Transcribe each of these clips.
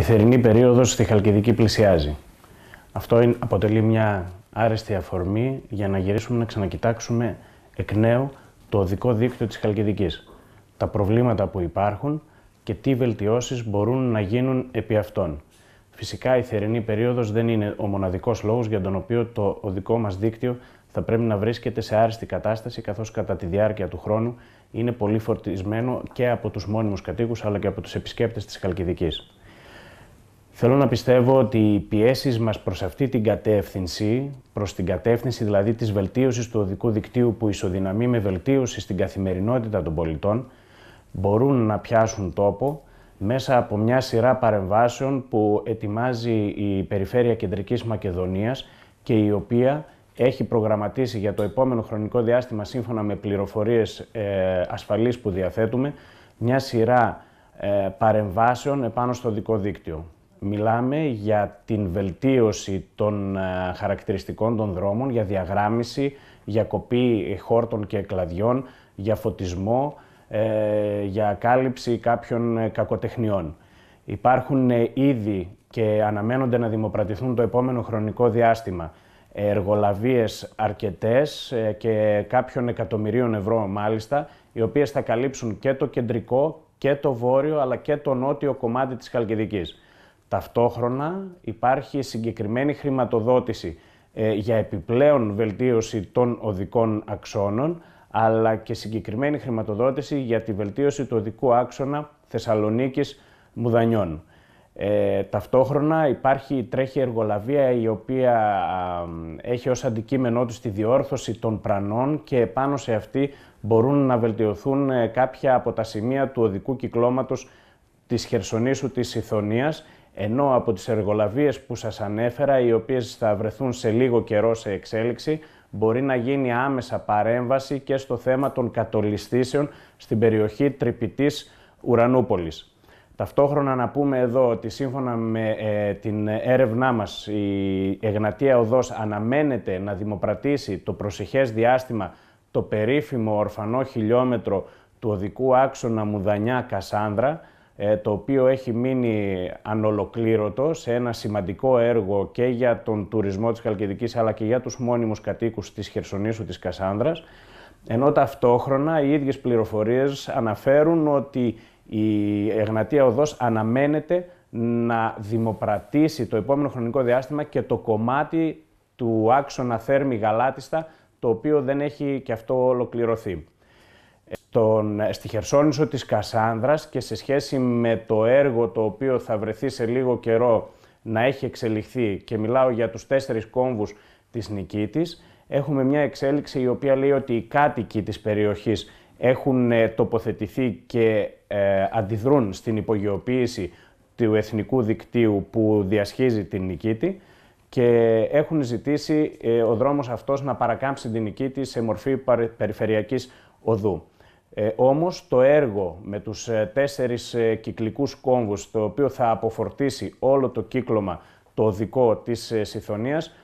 Η θερινή περίοδος στη Χαλκιδική πλησιάζει. Αυτό αποτελεί μια άρεστη αφορμή για να γυρίσουμε να ξανακοιτάξουμε εκ νέου το οδικό δίκτυο της Χαλκιδικής, τα προβλήματα που υπάρχουν και τι βελτιώσεις μπορούν να γίνουν επί αυτών. Φυσικά η θερινή περίοδος δεν είναι ο μοναδικός λόγος για τον οποίο το οδικό μας δίκτυο θα πρέπει να βρίσκεται σε άρεστη κατάσταση, καθώς κατά τη διάρκεια του χρόνου είναι πολύ φορτισμένο και από τους μόνιμους κατοίκους αλλά και από τους επισκέπτες της Χαλκιδικής. Θέλω να πιστεύω ότι οι πιέσεις μας προς αυτή την κατεύθυνση, προς την κατεύθυνση δηλαδή της βελτίωσης του οδικού δικτύου που ισοδυναμεί με βελτίωση στην καθημερινότητα των πολιτών, μπορούν να πιάσουν τόπο μέσα από μια σειρά παρεμβάσεων που ετοιμάζει η Περιφέρεια Κεντρικής Μακεδονίας και η οποία έχει προγραμματίσει για το επόμενο χρονικό διάστημα, σύμφωνα με πληροφορίες ε, ασφαλή που διαθέτουμε, μια σειρά ε, παρεμβάσεων επάνω στο δικό δίκτυο μιλάμε για την βελτίωση των ε, χαρακτηριστικών των δρόμων, για διαγράμμιση, για κοπή χόρτων και κλαδιών, για φωτισμό, ε, για κάλυψη κάποιων ε, κακοτεχνιών. Υπάρχουν ήδη και αναμένονται να δημοπρατηθούν το επόμενο χρονικό διάστημα εργολαβίες αρκετές και κάποιων εκατομμυρίων ευρώ μάλιστα, οι οποίες θα καλύψουν και το κεντρικό και το βόρειο αλλά και το νότιο κομμάτι της Χαλκιδικής. Ταυτόχρονα υπάρχει συγκεκριμένη χρηματοδότηση ε, για επιπλέον βελτίωση των οδικών αξώνων, αλλά και συγκεκριμένη χρηματοδότηση για τη βελτίωση του οδικού άξονα Θεσσαλονίκης Μουδανιών. Ε, ταυτόχρονα υπάρχει τρέχει εργολαβία η οποία έχει ως αντικείμενό της τη διόρθωση των πρανών και πάνω σε αυτή μπορούν να βελτιωθούν ε, κάποια από τα σημεία του οδικού κυκλώματος της Χερσονήσου της Ιθωνίας ενώ από τις εργολαβίες που σας ανέφερα, οι οποίες θα βρεθούν σε λίγο καιρό σε εξέλιξη, μπορεί να γίνει άμεσα παρέμβαση και στο θέμα των κατολιστήσεων στην περιοχή Τρυπητής Ουρανούπολης. Ταυτόχρονα να πούμε εδώ ότι σύμφωνα με ε, την έρευνά μας η Εγνατία Οδός αναμένεται να δημοπρατήσει το προσεχές διάστημα το περίφημο ορφανό χιλιόμετρο του οδικού άξονα Μουδανιά-Κασάνδρα ε, το οποίο έχει μείνει ανολοκλήρωτο σε ένα σημαντικό έργο και για τον τουρισμό της Χαλκιδικής αλλά και για τους μόνιμους κατοίκους της Χερσονήσου της Κασάνδρας ενώ ταυτόχρονα οι ίδιες πληροφορίες αναφέρουν ότι η Εγνατία Οδός αναμένεται να δημοπρατήσει το επόμενο χρονικό διάστημα και το κομμάτι του άξονα Θέρμη Γαλάτιστα το οποίο δεν έχει και αυτό ολοκληρωθεί στη Χερσόνησο της Κασάνδρας και σε σχέση με το έργο το οποίο θα βρεθεί σε λίγο καιρό να έχει εξελιχθεί και μιλάω για τους τέσσερις κόμβους της Νικήτης, έχουμε μια εξέλιξη η οποία λέει ότι οι κάτοικοι της περιοχής έχουν ε, τοποθετηθεί και ε, αντιδρούν στην υπογειοποίηση του εθνικού δικτύου που διασχίζει την Νικήτη και έχουν ζητήσει ε, ο δρόμος αυτός να παρακάμψει την Νικήτη σε μορφή περιφερειακής οδού. Ε, όμως το έργο με τους ε, τέσσερις ε, κυκλικούς κόμβους, το οποίο θα αποφορτήσει όλο το κύκλωμα το δικό της ε, Σιθωνίας,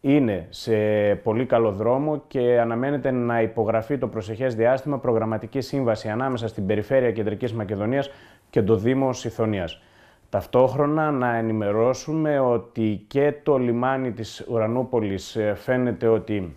είναι σε πολύ καλό δρόμο και αναμένεται να υπογραφεί το προσεχές διάστημα προγραμματική σύμβαση ανάμεσα στην Περιφέρεια Κεντρικής Μακεδονίας και το Δήμο Σιθωνίας. Ταυτόχρονα να ενημερώσουμε ότι και το λιμάνι της Ουρανούπολης ε, φαίνεται ότι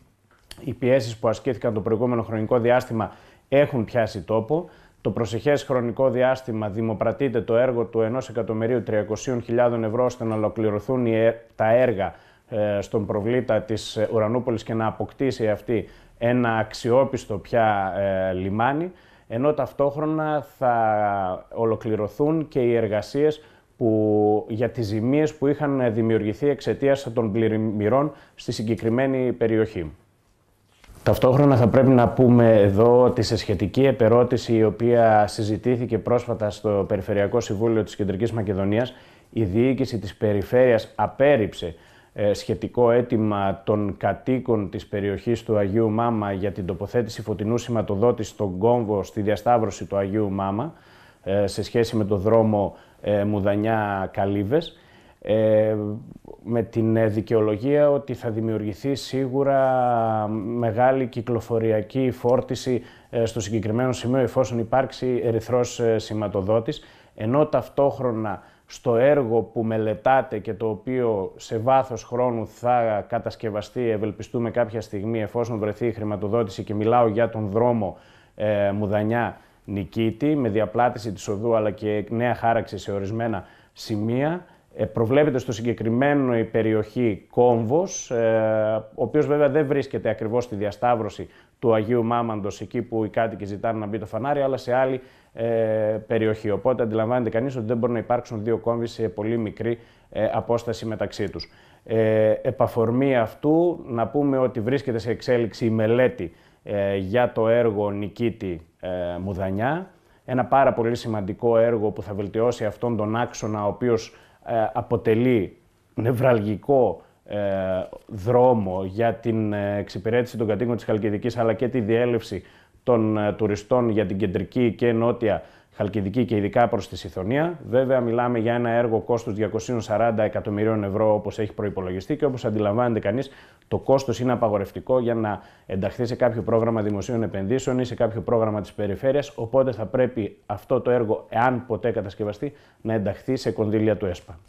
οι πιέσεις που ασκήθηκαν το προηγούμενο χρονικό διάστημα έχουν πιάσει τόπο. Το προσεχές χρονικό διάστημα δημοπρατείται το έργο του 1.300.000 ευρώ ώστε να ολοκληρωθούν ε- τα έργα ε, στον προβλήτα της ε, Ουρανούπολης και να αποκτήσει αυτή ένα αξιόπιστο πια λιμάνι, ενώ ταυτόχρονα θα ολοκληρωθούν και οι εργασίες που, για τις ζημίες που είχαν δημιουργηθεί εξαιτίας των πλημμυρών στη συγκεκριμένη περιοχή. Ταυτόχρονα θα πρέπει να πούμε εδώ ότι σε σχετική επερώτηση η οποία συζητήθηκε πρόσφατα στο Περιφερειακό Συμβούλιο της Κεντρικής Μακεδονίας, η διοίκηση της περιφέρειας απέρριψε ε, σχετικό αίτημα των κατοίκων της περιοχής του Αγίου Μάμα για την τοποθέτηση φωτεινού σηματοδότη στον κόμβο στη διασταύρωση του Αγίου Μάμα ε, σε σχέση με το δρόμο ε, Μουδανιά-Καλύβες ε, με την ε, δικαιολογία ότι θα δημιουργηθεί σίγουρα μεγάλη κυκλοφοριακή φόρτιση ε, στο συγκεκριμένο σημείο εφόσον υπάρξει ερυθρός ε, σηματοδότης, ενώ ταυτόχρονα στο έργο που μελετάτε και το οποίο σε βάθος χρόνου θα κατασκευαστεί, ευελπιστούμε κάποια στιγμή εφόσον βρεθεί η χρηματοδότηση και μιλάω για τον δρόμο ε, Μουδανιά Νικήτη με διαπλάτηση της οδού αλλά και νέα χάραξη σε ορισμένα σημεία, ε, προβλέπεται στο συγκεκριμένο η περιοχή κόμβος, ε, ο οποίος βέβαια δεν βρίσκεται ακριβώς στη διασταύρωση του Αγίου Μάμαντος, εκεί που οι κάτοικοι ζητάνε να μπει το φανάρι, αλλά σε άλλη ε, περιοχή. Οπότε αντιλαμβάνεται κανείς ότι δεν μπορεί να υπάρξουν δύο κόμβοι σε πολύ μικρή απόσταση μεταξύ τους. επαφορμή αυτού, να πούμε ότι βρίσκεται σε εξέλιξη η μελέτη για το έργο Νικήτη Μουδανιά, ένα πάρα πολύ σημαντικό έργο που θα βελτιώσει αυτόν τον άξονα, ο οποίος ε, αποτελεί νευραλγικό ε, δρόμο για την ε, εξυπηρέτηση των κατοίκων της Χαλκιδικής αλλά και τη διέλευση των τουριστών για την κεντρική και νότια Χαλκιδική και ειδικά προς τη Σιθωνία. Βέβαια, μιλάμε για ένα έργο κόστου 240 εκατομμυρίων ευρώ, όπως έχει προπολογιστεί και όπως αντιλαμβάνεται κανείς, το κόστος είναι απαγορευτικό για να ενταχθεί σε κάποιο πρόγραμμα δημοσίων επενδύσεων ή σε κάποιο πρόγραμμα της περιφέρειας. Οπότε θα πρέπει αυτό το έργο, εάν ποτέ κατασκευαστεί, να ενταχθεί σε κονδύλια του ΕΣΠΑ.